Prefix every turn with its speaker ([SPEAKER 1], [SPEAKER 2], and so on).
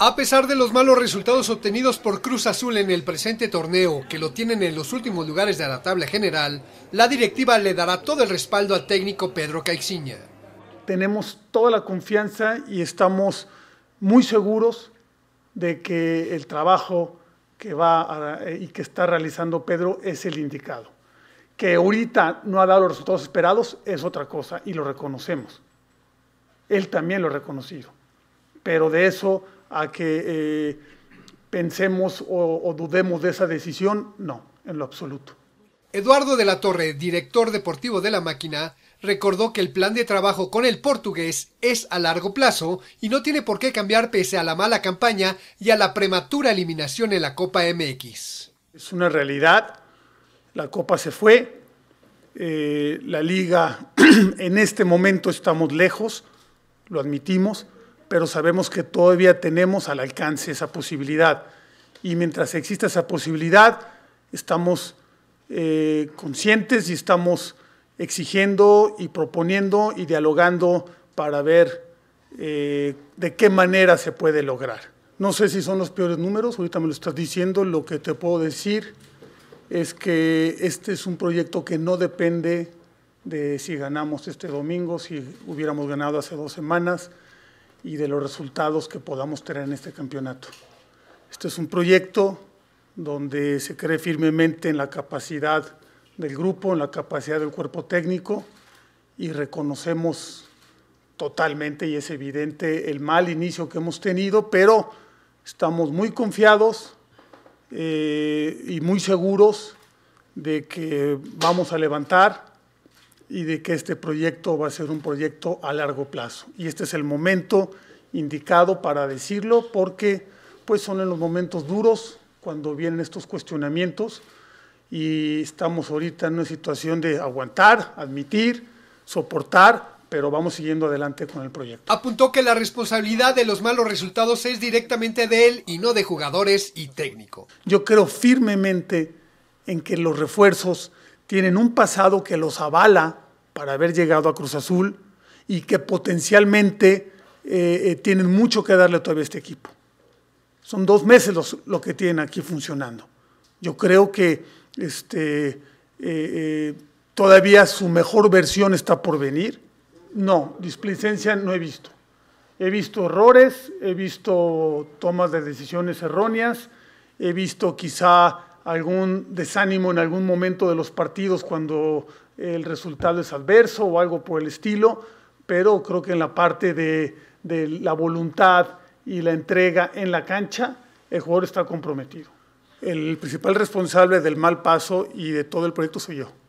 [SPEAKER 1] A pesar de los malos resultados obtenidos por Cruz Azul en el presente torneo, que lo tienen en los últimos lugares de la tabla general, la directiva le dará todo el respaldo al técnico Pedro Caixinha. Tenemos toda la confianza y
[SPEAKER 2] estamos muy seguros de que el trabajo que va eh, y que está realizando Pedro es el indicado. Que ahorita no ha dado los resultados esperados es otra cosa y lo reconocemos. Él también lo ha reconocido. Pero de eso a
[SPEAKER 1] que eh, pensemos o, dudemos de esa decisión, no, en lo absoluto. Eduardo de la Torre, director deportivo de la máquina, recordó que el plan de trabajo con el portugués es a largo plazo y no tiene por qué cambiar pese a la mala campaña y a la prematura eliminación en la Copa MX. Es una realidad, la Copa se fue, eh, la liga en este
[SPEAKER 2] momento estamos lejos, lo admitimos, pero sabemos que todavía tenemos al alcance esa posibilidad. Y mientras exista esa posibilidad, estamos eh, conscientes y estamos exigiendo y proponiendo y dialogando para ver eh, de qué manera se puede lograr. No sé si son los peores números, ahorita me lo estás diciendo, lo que te puedo decir es que este es un proyecto que no depende de si ganamos este domingo, si hubiéramos ganado hace dos semanas, y de los resultados que podamos tener en este campeonato. Este es un proyecto donde se cree firmemente en la capacidad del grupo, en la capacidad del cuerpo técnico y reconocemos totalmente y es evidente el mal inicio que hemos tenido, pero estamos muy confiados eh, y muy seguros de que vamos a levantar y de que este proyecto va a ser un proyecto a largo plazo. Y este es el momento indicado para decirlo porque pues son en los momentos duros cuando vienen estos cuestionamientos y estamos ahorita en una situación de aguantar, admitir, soportar, pero vamos siguiendo adelante con el proyecto.
[SPEAKER 1] Apuntó que la responsabilidad de los malos resultados es directamente de él y no de jugadores y técnico. Yo creo firmemente en
[SPEAKER 2] que los refuerzos tienen un pasado que los avala para haber llegado a Cruz Azul y que potencialmente eh, eh, tienen mucho que darle todavía a este equipo. Son dos meses los, lo que tienen aquí funcionando. Yo creo que este, eh, todavía su mejor versión está por venir. No, displicencia no he visto. He visto errores, he visto tomas de decisiones erróneas, he visto quizá algún desánimo en algún momento de los partidos cuando el resultado es adverso o algo por el estilo, pero creo que en la parte de, de la voluntad y la entrega en la cancha, el jugador está comprometido. El principal responsable del mal paso y de todo el proyecto soy yo.